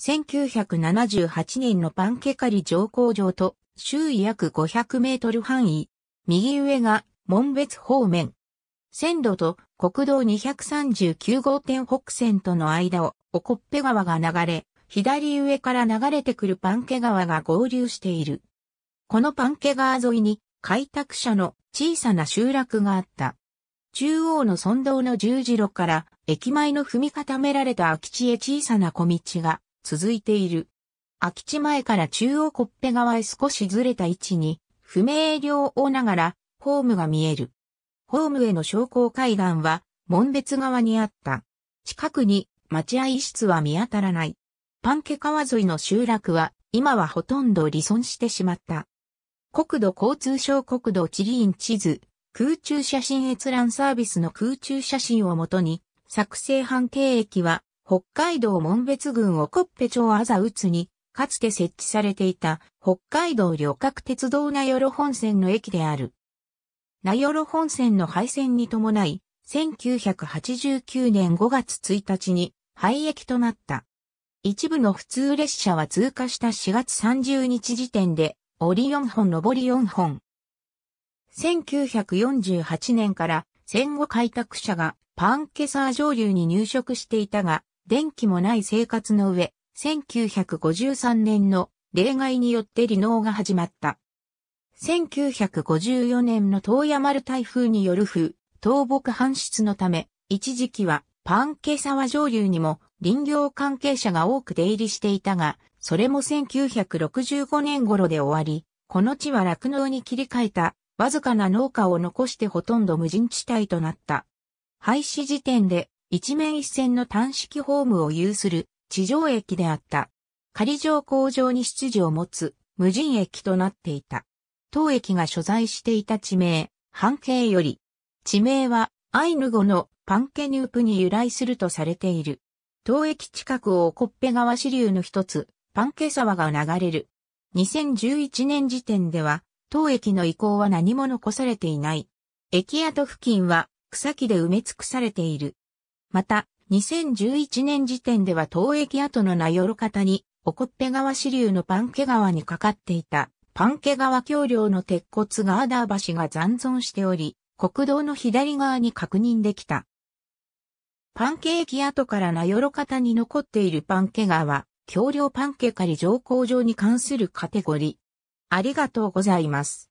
1978年のパンケカリ上皇城と周囲約500メートル範囲、右上が門別方面。線路と国道239号店北線との間をオコッペ川が流れ、左上から流れてくるパンケ川が合流している。このパンケ川沿いに開拓者の小さな集落があった。中央の村道の十字路から駅前の踏み固められた空き地へ小さな小道が続いている。空き地前から中央コッペ側へ少しずれた位置に、不明瞭をながら、ホームが見える。ホームへの昇降階段は、門別側にあった。近くに、待合室は見当たらない。パンケ川沿いの集落は、今はほとんど離村してしまった。国土交通省国土地理院地図、空中写真閲覧サービスの空中写真をもとに、作成半径駅は北海道門別郡をコッペ町あざうつに、かつて設置されていた北海道旅客鉄道名寄本線の駅である。名寄本線の廃線に伴い、1989年5月1日に廃駅となった。一部の普通列車は通過した4月30日時点で、折4本上り4本。1948年から戦後開拓者がパンケサー上流に入植していたが、電気もない生活の上、1953年の例外によって離農が始まった。1954年の東山丸台風による風、倒木搬出のため、一時期はパンケ沢上流にも林業関係者が多く出入りしていたが、それも1965年頃で終わり、この地は落農に切り替えた、わずかな農家を残してほとんど無人地帯となった。廃止時点で一面一線の単式ホームを有する地上駅であった。仮上工場に出自を持つ無人駅となっていた。当駅が所在していた地名、半径より、地名はアイヌ語のパンケニュープに由来するとされている。当駅近くをコッペ川支流の一つ、パンケ沢が流れる。2011年時点では、当駅の移行は何も残されていない。駅跡付近は草木で埋め尽くされている。また、2011年時点では東駅跡の名寄方に、おこっぺ川支流のパンケ川にかかっていた、パンケ川橋梁の鉄骨ガーダー橋が残存しており、国道の左側に確認できた。パンケ駅跡から名寄方に残っているパンケ川、橋梁パンケ仮乗降場に関するカテゴリー。ありがとうございます。